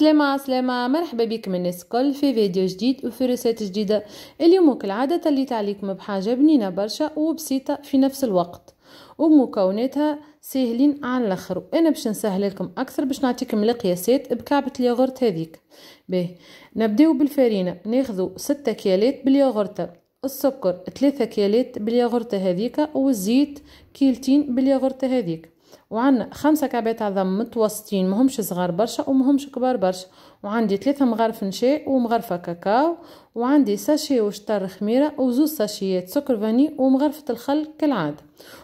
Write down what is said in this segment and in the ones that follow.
السلامة السلامة مرحبا بكم الناس الكل في فيديو جديد وفي رسالة جديدة اليوم كالعادة اللي عليكم بحاجة بنينة برشا وبسيطة في نفس الوقت ومكوناتها ساهلين على الاخر وانا باش نسهل لكم اكثر باش نعطيكم القياسات بكعبه الياغورت هذيك به نبداو بالفرينه ناخذ ستة كيالات بالياغورت السكر ثلاثة كيالات بالياغورت هذيك والزيت كيلتين بالياغورت هذيك وعندنا خمسة كعبات عظم متوسطين مهمش صغار برشا ومهمش كبار برشا وعندي ثلاثة مغارف نشاء ومغرفة كاكاو وعندي ساشي وشطر خميرة وزوز ساشيات سكر فاني ومغرفة الخل كالعادة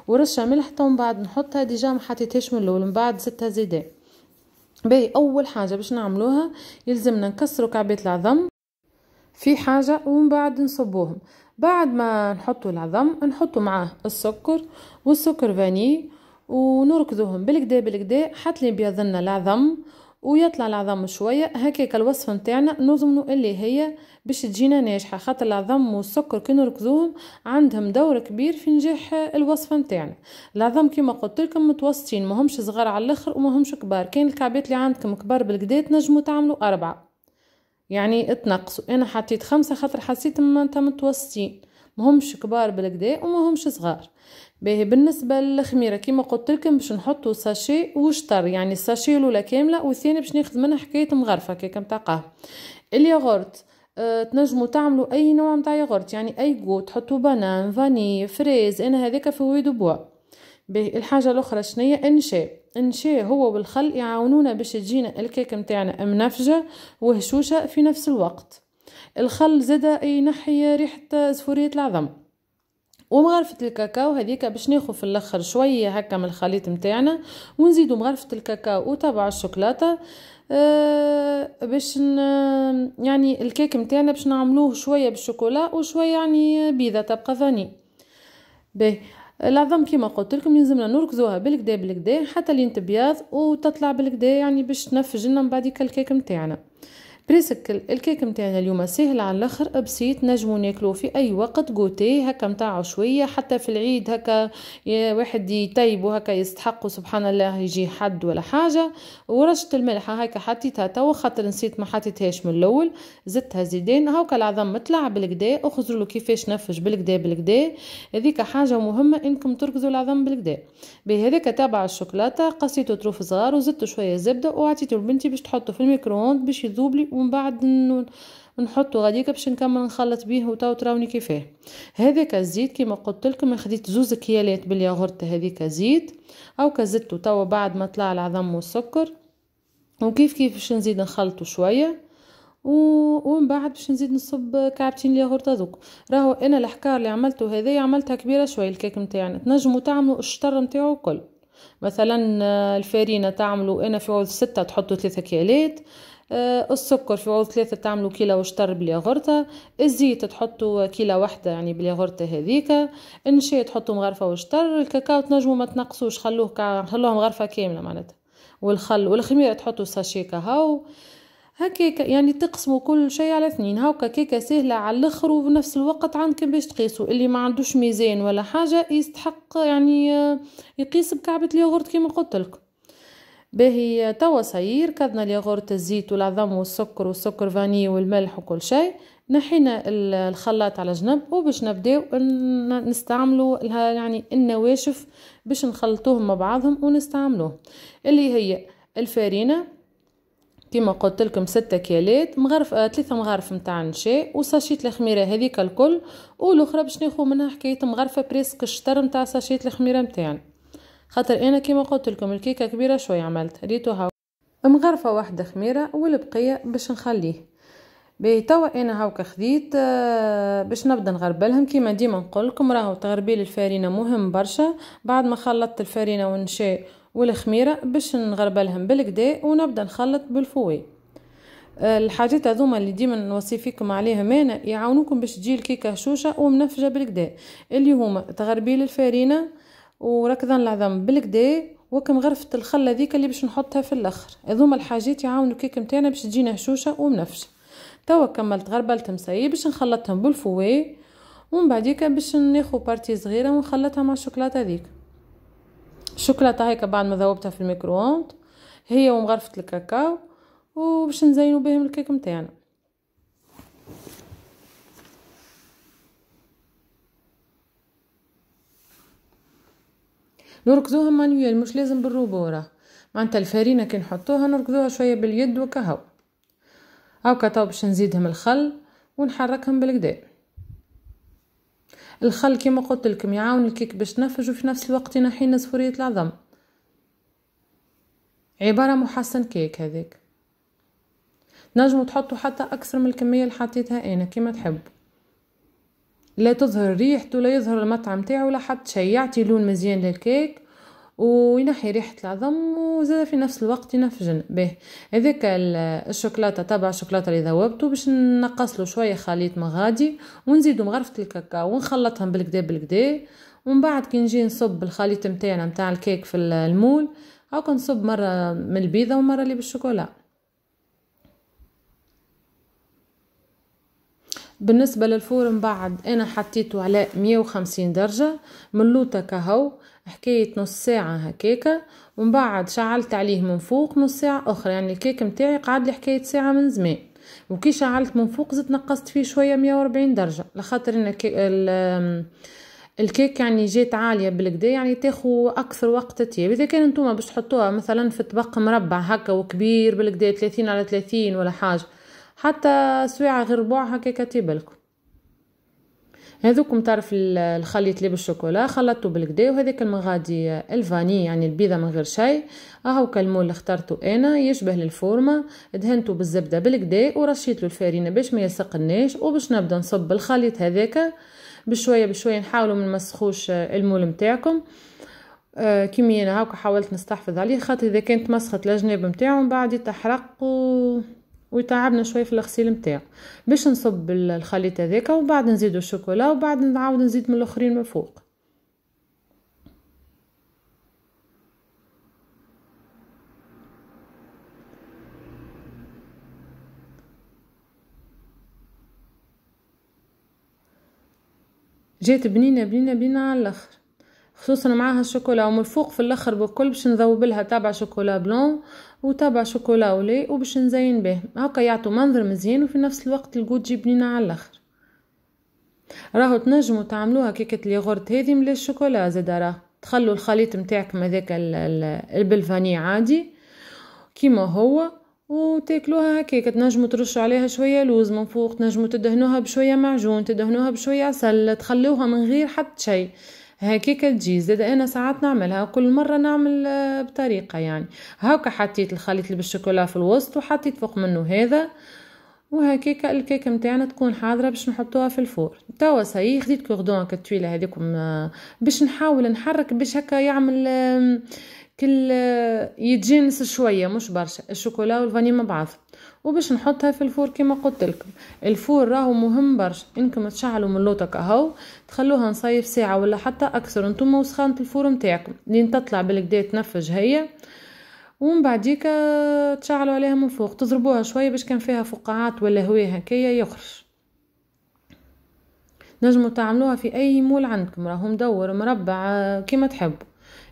ورشة ملح ومن بعد نحطها ديجا ما حطيتهاش من الأول من بعد زدتها زيدان باهي أول حاجة باش نعملوها يلزمنا نكسرو كعبات العظم في حاجة ومن بعد نصبوهم بعد ما نحطو العظم نحطو معاه السكر والسكر فاني ونركضوهم بالكدا بالكدا حتى اللي العظم ويطلع العظم شوية هكاك الوصفة متاعنا نضمنوا اللي هي باش تجينا ناجحة خاطر العظم والسكر كي نركضوهم عندهم دور كبير في نجاح الوصفة متاعنا العظم كيما قلت لكم متوسطين ماهمش صغار على الاخر وماهمش كبار كان الكعبات اللي عندكم كبار بالكدا تنجموا تعملوا أربعة يعني تنقصوا انا حطيت خمسة خاطر حسيت ما انت متوسطين مهمش كبار بالكدا ومهمش صغار باهي بالنسبه للخميره كيما قلت لكم باش نحطوا ساشي وشطر يعني الساشي الاولى كامله والثاني باش ناخذ منها حكايه مغرفه كيكه متاع قهوه الياغورت أه تنجموا تعملوا اي نوع نتاع ياغورت يعني اي جو تحطوا بنان فاني فريز انا في ويدو بوا باهي الحاجه الاخرى شنيا انشاء انشاء هو والخل يعاونونا باش تجينا الكيك نتاعنا منفجه وهشوشه في نفس الوقت الخل زاد ينحي ريحه زفوريه العظم ومغرفة الكاكاو هذيك باش ناخذ في الاخر شوية هكا من الخليط متاعنا ونزيدو مغرفة الكاكاو وتبع الشوكولاتة آه باش يعني الكيك متاعنا باش نعملوه شوية بالشوكولا وشوية يعني بيضة تبقى فاني باهي العظام كيما قلت لكم لازمنا نركزوها بالكدا بالكدا حتى لين تبياض وتطلع بالكدا يعني باش تنفج لنا من بعد الكيك نتاعنا بريسك الكيك نتاعنا اليوم سهل على الاخر بسيط نجمو ناكلو في اي وقت غوتي هكا نتاعو شويه حتى في العيد هكا واحد يطيب وهكا يستحقو سبحان الله يجي حد ولا حاجه ورشه الملح هكا حطيتها توا خاطر نسيت ما حطيتهاش من الاول زدتها زيدين هاكا العظم طلع بالكدا اخزروا له كيفاش نفش بالكدا بالكدا هذيك حاجه مهمه انكم تركزوا العظم بالكدا بهذاك تبع الشوكولاته قصيتو طروف صغار وزدت شويه زبده وعطيتو لبنتي باش تحطو في الميكرووند باش يذوب لي ومن بعد نحطو غاديكا باش نكمل نخلط بيه وتو تراوني كيفاه هذاك الزيت كيما قلت لكم خديت زوز كيالات بالياغورت هذيك زيت او كزدتو توا بعد ما طلع العظم والسكر وكيف كيف باش نزيد نخلطو شويه ومن بعد باش نزيد نصب كعبتين الياغورت هذوك راهو انا الحكار اللي عملته هذايا عملتها كبيره شويه الكيك نتاعنا تنجموا تعملوا الشطر نتاعو الكل مثلا آه، الفارينة تعملوا انا في عود ستة تحطوا ثلاثة كيالات آه، السكر في عوض ثلاثة تعملوا كيلة وشطر بلي الزيت تحطوا كيلة واحدة يعني بلي هذيك النشاي تحطوا مغرفة وشطر الكاكاو تنجموا ما تنقصوش خلوه كا... خلوهم غرفة كاملة معناتها والخل والخميرة تحطوا ساشي كهو هكاك يعني تقسموا كل شيء على اثنين هاوكا كيكة سهلة على الاخر وبنفس الوقت عندكم باش تقيسوا اللي ما عندوش ميزان ولا حاجة يستحق يعني آه، يقيس بكعبة الياغورت كيما قلت لكم باهي توا صاير كذنا لي الزيت والعظم والسكر والسكر فاني والملح وكل شيء نحينا الخلاط على جنب وباش نبداو نستعملوا يعني النواشف باش نخلطوهم مع بعضهم ونستعملوه اللي هي الفارينه كما قلت لكم ستة كيلات مغرف ثلاثه آه، مغارف نتاع النشاء وساشيت الخميره هذيك الكل والاخرى باش ناخذ منها حكايه مغرفه بريسك الشطر نتاع ساشيت الخميره نتاعنا خاطر انا كيما قلت لكم الكيكه كبيره شوي عملت ريتوها مغرفه واحده خميره والبقيه باش نخليه باهي توا انا هاوكا خديت آه، باش نبدا نغربلهم كيما ديما نقولكم راهو تغربيل الفارينه مهم برشا بعد ما خلطت الفارينه والنشا والخميره باش نغربلهم بالكدا ونبدا نخلط بالفوي آه، الحاجات هذوما اللي ديما نوصي فيكم عليهم انا يعاونوكم باش تجي الكيكه هشوشه ومنفجه بالكدا اللي هما تغربيل الفارينه وركضا العظم بالكدا وكم غرفه الخله ذيك اللي باش نحطها في الاخر هذوما الحاجات يعاونوا كيك نتاعنا باش تجينا هشوشه ومنفشه توا كملت غربلت مساي باش نخلطهم بالفوي ومن بعديك باش ناخذ بارتي صغيره ونخلطها مع الشوكولاته ذيك الشوكولاته هيك بعد ما ذوبتها في الميكرووند هي ومغرفه الكاكاو وباش نزينوا بهم الكيك نتاعنا نركضوها مانويل مش لازم بالروبورة معناتها الفارينه كي نحطوها نركضوها شويه باليد وكهو هاكا تو باش نزيدهم الخل ونحركهم بالكدا الخل كيما قلت لكم يعاون الكيك باش تنفج وفي نفس الوقت ينحي نصفورية العظم عباره محسن كيك هذاك نجمو تحطو حتى اكثر من الكميه اللي حطيتها انا كيما تحبو لا تظهر ريحته لا يظهر المطعم تاعه لا حتى شي يعطي لون مزيان للكيك وينحي ريحة العظم وزاد في نفس الوقت ينفجن به هذاك الشوكولاتة تبع الشوكولاتة اللي ذوبته باش نقص له شوية خليط مغادي ونزيدو مغرفة الكاكاو ونخلطهم بالكدا بالكدا ومن بعد كي نجي نصب الخليط متاعنا متاع الكيك في المول هاكا نصب مرة من البيضة ومرة اللي بالشوكولا بالنسبة للفور بعد انا حطيته على مية وخمسين درجة ملوتة كهو حكاية نص ساعة هكاكا ومن بعد شعلت عليه من فوق نص ساعة أخرى يعني الكيك متاعي قعد لي حكاية ساعة من زمان وكي شعلت من فوق زدت نقصت فيه شوية مية وأربعين درجة لخاطر أن الكيك يعني جات عاليه بالكدا يعني تاخو اكثر وقت تياب اذا كان نتوما باش تحطوها مثلا في طبق مربع هكا وكبير بالكدا 30 على 30 ولا حاجه حتى سويعة غير ربع هكاكا تيبلكم هذوكم تعرف الخليط اللي بالشوكولا خلطته بالكدا وهذيك المغادي الفاني يعني البيضة من غير شيء اهو كالمول اللي اخترته انا يشبه للفورمه دهنته بالزبده بالكدا ورشيت له الفارينه باش ما يسقناش وباش نبدا نصب الخليط هذاك بشويه بشويه نحاولوا ما نمسخوش المول نتاعكم آه كيما انا هاكا حاولت نستحفظ عليه خاطر اذا كانت مسخت الجناب نتاعو بعد يتحرق و ويتعبنا شويه في الغسيل نتاعو باش نصب الخليط هذاك وبعد نزيدو الشوكولا وبعد نعاود نزيد من الاخرين من فوق جات بنينه بنينه بنينه على الاخر خصوصا معاها الشوكولا ومن الفوق في الاخر بكل باش نذوب لها تابع شوكولا بلون وتابع شوكولا ولي وباش نزين به هكا يعطوا منظر مزيان وفي نفس الوقت الكوتجي بنينه على الاخر راهو تنجموا تعملوها كيكه لي هذه من الشوكولا زاد راه تخلوا الخليط نتاعكم هذاك البلفاني عادي كيما هو وتاكلوها هكاك تنجموا ترشوا عليها شويه لوز من فوق تنجموا تدهنوها بشويه معجون تدهنوها بشويه عسل تخلوها من غير حتى شيء هيك تجي زاد انا ساعات نعملها كل مره نعمل آه، بطريقه يعني هاكا حطيت الخليط اللي بالشوكولا في الوسط وحطيت فوق منه هذا وهكيك الكيكه نتاعنا تكون حاضره باش نحطوها في الفور توا سي خديت كوردون كتويله هذيكم آه، باش نحاول نحرك باش هكا يعمل كل آه، يتجانس شويه مش برشا الشوكولا والفاني مع بعض وباش نحطها في الفور كما قلت لكم الفور راهو مهم برشا انكم تشعلوا من لوطك اهو تخلوها نصيف ساعه ولا حتى اكثر نتوما وسخانه الفور نتاعكم لين تطلع بالكدا تنفج هي ومن بعديك آه، تشعلوا عليها من فوق تضربوها شويه باش كان فيها فقاعات ولا هواء هكايا يخرج نجموا تعملوها في اي مول عندكم راهو مدور مربع آه، كيما تحبوا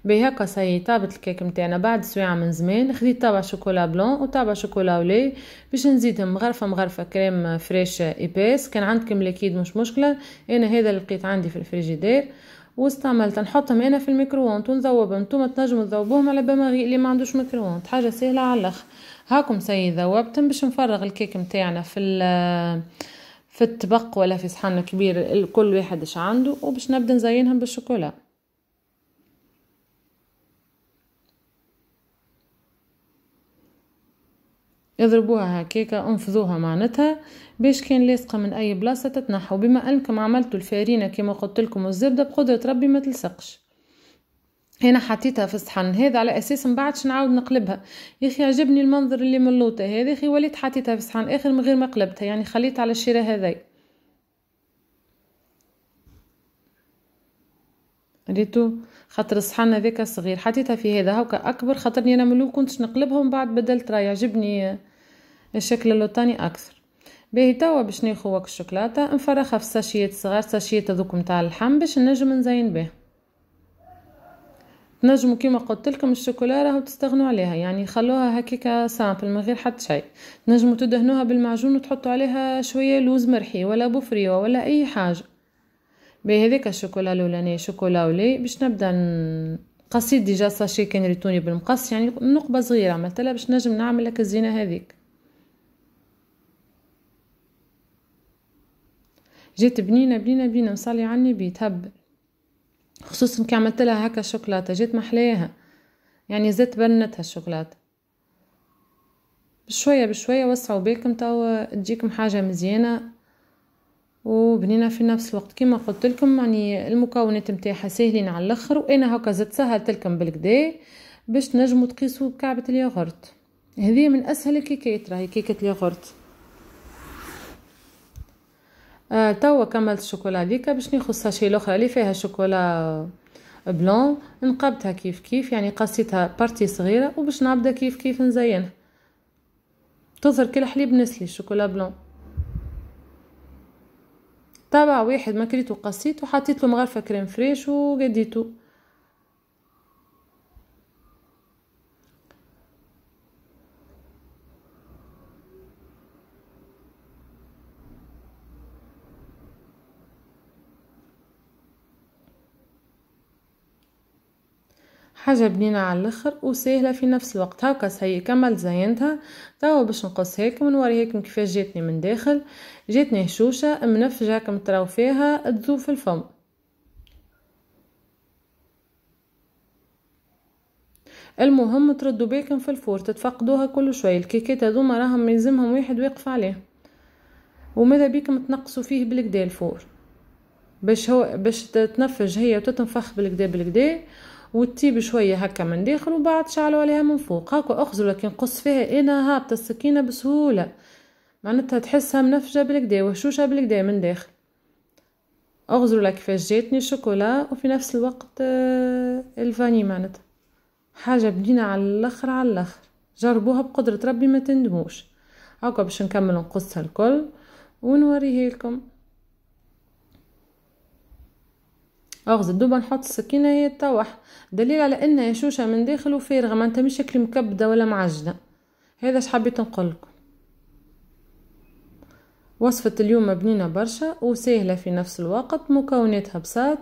بهكا سي طابت الكيك متاعنا بعد سويعه من زمان خديت طابع شوكولا بلون وطابع شوكولا ولي باش نزيدهم مغرفه مغرفه كريم فريش ايباس كان عندكم ليكيد مش مشكله انا هذا اللي لقيت عندي في الفريجيدير واستعملت نحطهم انا في الميكرووند ونذوبهم نتوما تنجموا تذوبوهم على بماغي اللي ما عندوش ميكرووند حاجه سهله على الاخ هاكم سي ذوبتهم باش نفرغ الكيك متاعنا في في الطبق ولا في صحن كبير الكل واحد اش عنده وباش نبدا نزينهم بالشوكولا اضربوها هكاكا انفذوها معناتها باش كان لاصقه من اي بلاصه تتنحو بما انكم عملتوا الفارينه كما قلت لكم الزبده بقدره ربي ما تلصقش هنا حطيتها في الصحن هذا على اساس من بعد نعاود نقلبها يا اخي عجبني المنظر اللي من اللوطه هذا اخي وليت حطيتها في الصحن اخر من غير ما قلبتها يعني خليت على الشيره هذي ريتو خاطر الصحن هذاك صغير حطيتها في هذا هاكا اكبر خاطرني انا من الاول نقلبهم بعد بدلت راه يعجبني الشكل اللوطاني اكثر باهي توا باش ناخو وك الشوكولاته نفرخها في ساشيات صغار ساشيات هذوك نتاع اللحم باش نجم نزين به تنجموا كيما قلت لكم الشوكولا راهو تستغنوا عليها يعني خلوها هكيكا سامبل من غير حتى شيء تنجموا تدهنوها بالمعجون وتحطوا عليها شويه لوز مرحي ولا بوفريو ولا اي حاجه بهذيك الشوكولا الاولاني شوكولا ولي باش نبدا قصيت ديجا ساشي كان ريتوني بالمقص يعني نقبه صغيره مثلا باش نجم نعمل لك الزينه هذيك جات بنينه بنينه بنينه مصالي على النبي تهب خصوصا كي عملت لها هكا شوكولاته جات محلاها يعني زيت بنتها الشوكولاته بشويه بشويه وسعوا بالكم توا تجيكم حاجه مزيانه وبنينا في نفس الوقت كما قلت لكم يعني المكونات نتاعها ساهلين على الاخر وانا هكا زدت سهلت لكم بالكدا باش تنجموا تقيسوا كعبه الياغورت هذه من اسهل الكيكات راهي كيكه الياغورت آه توا كملت الشوكولا ديكا باش ناخذ ساشي الاخرى اللي فيها شوكولا بلون نقبتها كيف كيف يعني قصيتها بارتي صغيره وباش نبدا كيف كيف نزينها تظهر كل حليب نسلي الشوكولا بلون تبع واحد ماكريتو قصيتو وحطيت له مغرفه كريم فريش وقديته حاجة بنينة على الاخر وسهلة في نفس الوقت هاكا هي كمل زينتها توا باش ونوري هيك كيفاش جاتني من داخل جاتني هشوشة منفجة هاكا تراو فيها تذوب في الفم المهم تردوا بالكم في الفور تتفقدوها كل شويه الكيكات هذوما راهم يلزمهم واحد واقف عليه وماذا بيكم تنقصوا فيه بالكدا الفور باش هو باش تتنفج هي وتتنفخ بالكدا بالكدا وتطيب شويه هكا من داخل وبعد شعلوا عليها من فوق هكا اخزر لكن قص فيها انا هابطه السكينه بسهوله معناتها تحسها منفجه بالكدا وهشوشه بالكدا من داخل اغزروا لك كيفاش جاتني الشوكولا وفي نفس الوقت آه، الفاني معناتها حاجه بدينا على الاخر على الاخر جربوها بقدره ربي ما تندموش هاكا باش نكمل نقصها الكل ونوريها لكم اغز دوبا نحط السكينة هي تطوح دليل على انها شوشه من داخل وفارغة ما انت مش شكل مكبدة ولا معجنة هذا اش حبيت نقولكم وصفة اليوم مبنينة برشا وسهلة في نفس الوقت مكوناتها بساط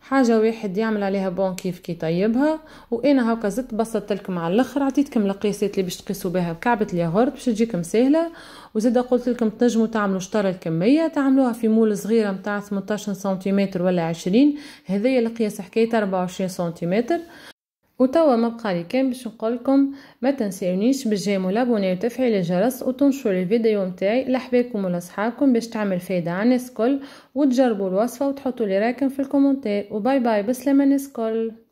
حاجه واحد يعمل عليها بون كيف كي طيبها وانا هكا زدت بسطتلكم على الاخر عطيتكم القياسات اللي باش تقيسوا بها كعبه الياغورت باش تجيكم سهله وزيد قلت لكم تنجموا تعملوا شطر الكميه تعملوها في مول صغيره نتاع 18 سنتيمتر ولا 20 هذه القياس حكايه 24 سنتيمتر وتوا بقى لي كان باش نقول لكم ما تنسيونيش بالجيم لابوني وتفعيل الجرس وتنشروا الفيديو متاعي لحباكم ولاصحابكم باش تعمل فايده على الناس الكل وتجربوا الوصفه وتحطوا لي رايكم في الكومنتير وباي باي بسلامه الناس الكل